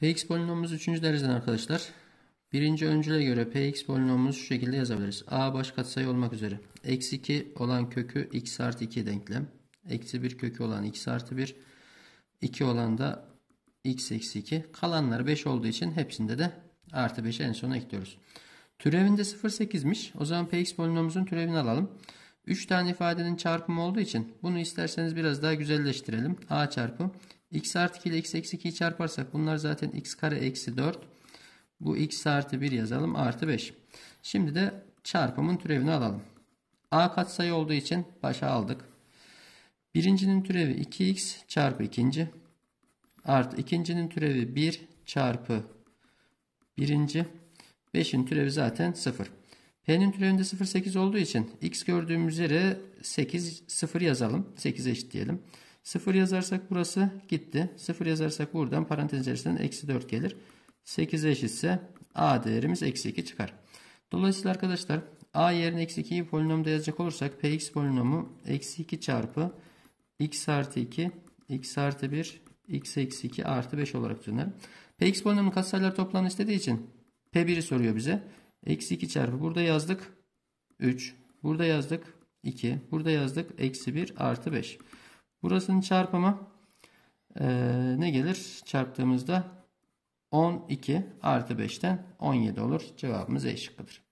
Px polinomumuz 3. dereceden arkadaşlar. Birinci öncüle göre px polinomumuzu şu şekilde yazabiliriz. a baş katsayı olmak üzere. Eksi 2 olan kökü x artı 2 denklem. Eksi 1 kökü olan x artı 1. 2 olan da x eksi 2. Kalanlar 5 olduğu için hepsinde de artı 5'i en sona ekliyoruz. Türevinde 0,8'miş. O zaman px polinomumuzun türevini alalım. 3 tane ifadenin çarpımı olduğu için bunu isterseniz biraz daha güzelleştirelim. a çarpı x artı 2 ile x eksi 2'yi çarparsak bunlar zaten x kare eksi 4. Bu x artı 1 yazalım artı 5. Şimdi de çarpımın türevini alalım. a katsayı olduğu için başa aldık. Birincinin türevi 2x çarpı ikinci. Artı ikincinin türevi 1 çarpı birinci. 5'in türevi zaten 0. P'nin türevinde 0 8 olduğu için x gördüğümüz yere 8, 0 yazalım. 8 eşit diyelim. 0 yazarsak burası gitti. 0 yazarsak buradan parantez içerisinden eksi 4 gelir. 8 eşitse a değerimiz eksi 2 çıkar. Dolayısıyla arkadaşlar a yerine eksi 2'yi polinomda yazacak olursak px polinomu eksi 2 çarpı x artı 2 x artı 1 x eksi 2 artı 5 olarak döner. px polinomunun katsayılar toplamını istediği için p1'i soruyor bize. Eksi 2 çarpı burada yazdık 3 burada yazdık 2 burada yazdık eksi 1 artı 5. Burasının çarpımı e, ne gelir? Çarptığımızda 12 artı 5'ten 17 olur. Cevabımız E şıkkıdır.